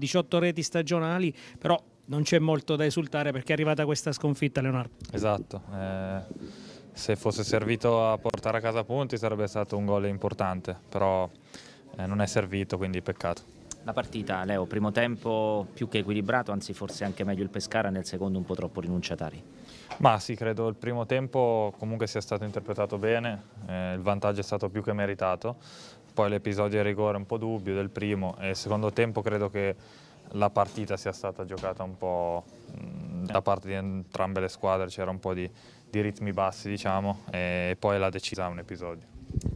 18 reti stagionali, però non c'è molto da esultare perché è arrivata questa sconfitta Leonardo. Esatto, eh, se fosse servito a portare a casa punti sarebbe stato un gol importante, però eh, non è servito quindi peccato. La partita, Leo, primo tempo più che equilibrato, anzi forse anche meglio il Pescara, nel secondo un po' troppo rinunciatari. Ma sì, credo il primo tempo comunque sia stato interpretato bene, eh, il vantaggio è stato più che meritato, poi l'episodio di rigore un po' dubbio del primo e secondo tempo credo che la partita sia stata giocata un po' mm, da parte di entrambe le squadre, c'era un po' di, di ritmi bassi diciamo e poi l'ha decisa un episodio.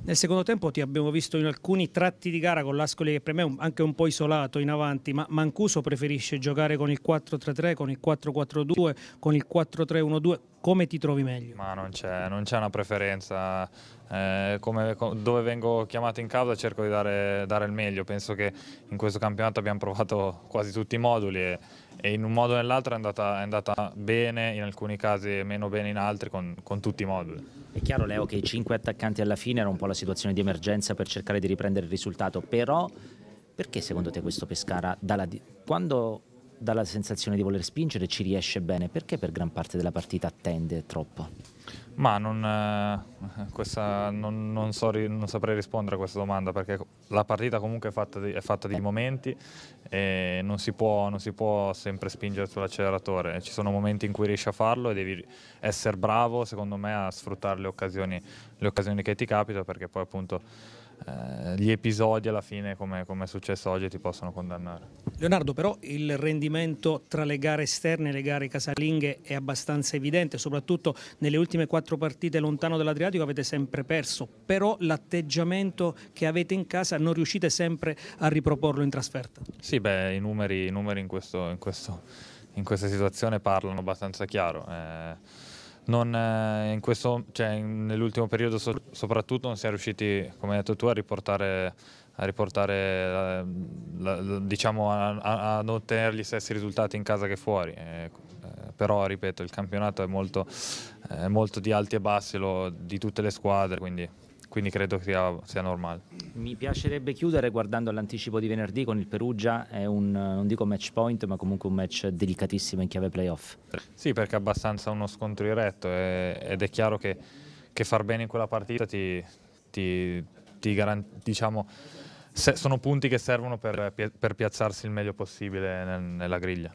Nel secondo tempo ti abbiamo visto in alcuni tratti di gara con l'Ascoli che per me è un, anche un po' isolato in avanti, ma Mancuso preferisce giocare con il 4-3-3, con il 4-4-2, con il 4-3-1-2 come ti trovi meglio? Ma non c'è, una preferenza. Eh, come, dove vengo chiamato in causa cerco di dare, dare, il meglio. Penso che in questo campionato abbiamo provato quasi tutti i moduli e, e in un modo o nell'altro è andata, è andata, bene, in alcuni casi meno bene in altri, con, con tutti i moduli. È chiaro Leo che i cinque attaccanti alla fine era un po' la situazione di emergenza per cercare di riprendere il risultato, però perché secondo te questo Pescara, dalla, quando dalla sensazione di voler spingere, ci riesce bene, perché per gran parte della partita attende troppo? Ma non, eh, questa, non, non, so, non, saprei rispondere a questa domanda perché la partita comunque è fatta di, è fatta di momenti e non si, può, non si, può, sempre spingere sull'acceleratore. Ci sono momenti in cui riesci a farlo e devi essere bravo, secondo me, a sfruttare le occasioni, le occasioni che ti capita perché poi appunto eh, gli episodi alla fine, come, come, è successo oggi, ti possono condannare. Leonardo, però il rendimento tra le gare esterne e le gare casalinghe è abbastanza evidente, soprattutto nelle ultime quattro quattro partite lontano dall'Adriatico avete sempre perso, però l'atteggiamento che avete in casa non riuscite sempre a riproporlo in trasferta. Sì, beh, i numeri, i numeri in, questo, in, questo, in, questa situazione parlano abbastanza chiaro. Eh, non, eh, questo, cioè, nell'ultimo periodo so, soprattutto non siamo riusciti, come hai detto tu, a riportare, a riportare eh, la, la, diciamo, a, a, non ottenere gli stessi risultati in casa che fuori. Eh, però ripeto il campionato è molto, eh, molto di alti e bassi lo, di tutte le squadre, quindi quindi credo sia, sia, normale. Mi piacerebbe chiudere guardando l'anticipo di venerdì con il Perugia, è un, non dico match point, ma comunque un match delicatissimo in chiave playoff. Sì, perché è abbastanza uno scontro diretto e, ed è chiaro che, che, far bene in quella partita ti, ti, ti garant, diciamo, sono punti che servono per, per piazzarsi il meglio possibile nella griglia.